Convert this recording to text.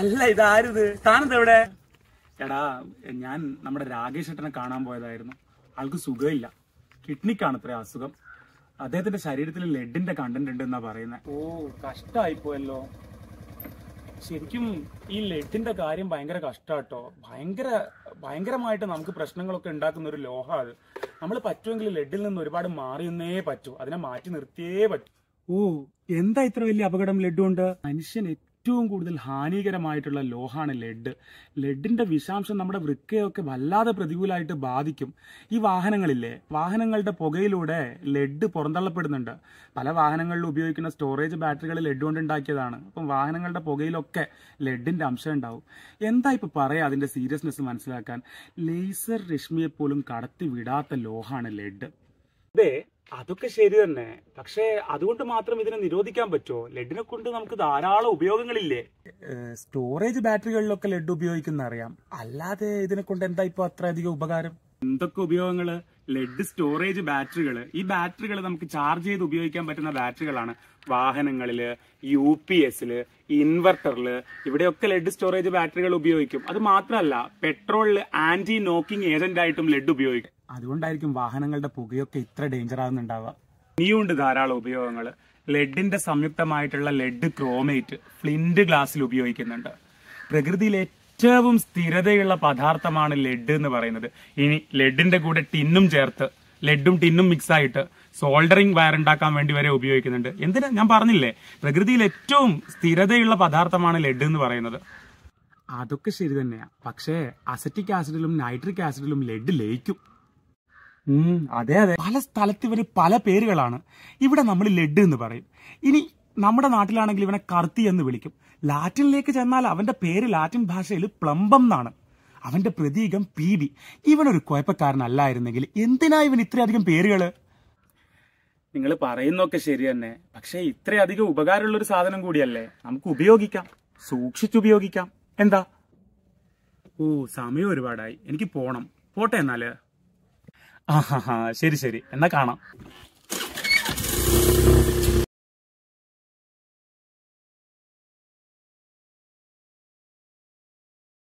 അല്ല ഇതാരുത് താനത് എവിടെ എടാ ഞാൻ നമ്മുടെ രാകേഷ് ഏട്ടനെ കാണാൻ പോയതായിരുന്നു ആൾക്ക് സുഖമില്ല കിഡ്നിക്കാണ് അത്ര അസുഖം അദ്ദേഹത്തിന്റെ ശരീരത്തിൽ ലെഡിന്റെ കണ്ടന്റ് ഉണ്ട് എന്നാ പറയുന്നത് ഓ കഷ്ടായി പോയല്ലോ ശരിക്കും ഈ ലെഡിന്റെ കാര്യം ഭയങ്കര കഷ്ടാട്ടോ ഭയങ്കര ഭയങ്കരമായിട്ട് നമുക്ക് പ്രശ്നങ്ങളൊക്കെ ഉണ്ടാക്കുന്ന ഒരു ലോഹ അത് നമ്മൾ പറ്റുമെങ്കിൽ ലെഡിൽ നിന്ന് ഒരുപാട് മാറിയെന്നേ പറ്റൂ അതിനെ മാറ്റി നിർത്തിയേ പറ്റൂ ഓ എന്താ ഇത്ര വലിയ അപകടം ലഡ്ഡു ഉണ്ട് മനുഷ്യൻ ഏറ്റവും കൂടുതൽ ഹാനികരമായിട്ടുള്ള ലോഹാണ് ലെഡ് ലെഡിൻ്റെ വിഷാംശം നമ്മുടെ വൃക്കയൊക്കെ വല്ലാതെ പ്രതികൂലമായിട്ട് ബാധിക്കും ഈ വാഹനങ്ങളില്ലേ വാഹനങ്ങളുടെ പുകയിലൂടെ ലെഡ് പുറന്തള്ളപ്പെടുന്നുണ്ട് പല വാഹനങ്ങളിൽ ഉപയോഗിക്കുന്ന സ്റ്റോറേജ് ബാറ്ററികൾ ലെഡ് കൊണ്ട് ഉണ്ടാക്കിയതാണ് അപ്പം വാഹനങ്ങളുടെ പുകയിലൊക്കെ ലെഡിൻ്റെ അംശം ഉണ്ടാവും എന്താ ഇപ്പോൾ പറയാം അതിൻ്റെ സീരിയസ്നെസ് മനസ്സിലാക്കാൻ ലേസർ രശ്മിയെപ്പോലും കടത്തി വിടാത്ത ലോഹാണ് ലെഡ് ഇതേ അതൊക്കെ ശരി തന്നെ പക്ഷേ അതുകൊണ്ട് മാത്രം ഇതിനെ നിരോധിക്കാൻ പറ്റുമോ ലെഡിനെ കൊണ്ട് നമുക്ക് ധാരാളം ഉപയോഗങ്ങളില്ലേ സ്റ്റോറേജ് ബാറ്ററികളിലൊക്കെ ലെഡ് ഉപയോഗിക്കുന്ന അറിയാം അല്ലാതെ ഇതിനെ കൊണ്ട് എന്താ ഇപ്പൊ അധികം ഉപകാരം എന്തൊക്കെ ഉപയോഗങ്ങള് ലെഡ് സ്റ്റോറേജ് ബാറ്ററികൾ ഈ ബാറ്ററികൾ നമുക്ക് ചാർജ് ചെയ്ത് ഉപയോഗിക്കാൻ പറ്റുന്ന ബാറ്ററികളാണ് വാഹനങ്ങളിൽ യു പി എസില് ഇൻവെർട്ടറില് ഇവിടെയൊക്കെ ലെഡ് സ്റ്റോറേജ് ബാറ്ററികൾ ഉപയോഗിക്കും അത് മാത്രമല്ല പെട്രോളിൽ ആന്റി നോക്കിംഗ് ഏജന്റായിട്ടും ലെഡ് ഉപയോഗിക്കും അതുകൊണ്ടായിരിക്കും വാഹനങ്ങളുടെ പുകയൊക്കെ ഇത്ര ഡേഞ്ചർ ആകുന്നുണ്ടാവുക ഇനിയുണ്ട് ധാരാളം ഉപയോഗങ്ങൾ ലെഡിന്റെ സംയുക്തമായിട്ടുള്ള ലെഡ് ക്രോമേറ്റ് ഫ്ലിന്റ് ഗ്ലാസ്സിൽ ഉപയോഗിക്കുന്നുണ്ട് പ്രകൃതിയിൽ ഏറ്റവും സ്ഥിരതയുള്ള പദാർത്ഥമാണ് ലെഡ് എന്ന് പറയുന്നത് ഇനി ലെഡിന്റെ കൂടെ ടിന്നും ചേർത്ത് ലെഡും ടിന്നും മിക്സ് ആയിട്ട് സോൾഡറിംഗ് വയർ ഉണ്ടാക്കാൻ വേണ്ടി വരെ ഉപയോഗിക്കുന്നുണ്ട് എന്തിനാ ഞാൻ പറഞ്ഞില്ലേ പ്രകൃതിയിൽ ഏറ്റവും സ്ഥിരതയുള്ള പദാർത്ഥമാണ് ലെഡ് എന്ന് പറയുന്നത് അതൊക്കെ ശരി തന്നെയാ പക്ഷേ അസറ്റിക് ആസിഡിലും നൈട്രിക് ആസിഡിലും ലെഡ് ലയിക്കും അതെ അതെ പല സ്ഥലത്ത് ഇവര് പല പേരുകളാണ് ഇവിടെ നമ്മൾ ലഡ് എന്ന് പറയും ഇനി നമ്മുടെ നാട്ടിലാണെങ്കിൽ ഇവനെ കർത്തി എന്ന് വിളിക്കും ലാറ്റിനിലേക്ക് ചെന്നാൽ അവന്റെ പേര് ലാറ്റിൻ ഭാഷയിൽ പ്ലംബം എന്നാണ് അവന്റെ പ്രതീകം പി ബി ഇവനൊരു കുഴപ്പക്കാരനല്ലായിരുന്നെങ്കിൽ എന്തിനാ ഇവൻ ഇത്രയധികം പേരുകള് നിങ്ങൾ പറയുന്നൊക്കെ ശരി തന്നെ പക്ഷേ ഇത്രയധികം ഉപകാരമുള്ള ഒരു സാധനം കൂടിയല്ലേ നമുക്ക് ഉപയോഗിക്കാം സൂക്ഷിച്ചുപയോഗിക്കാം എന്താ ഓ സമയം ഒരുപാടായി എനിക്ക് പോണം പോട്ടെ എന്നാല് ശരി ശരി എന്നാ കാണാം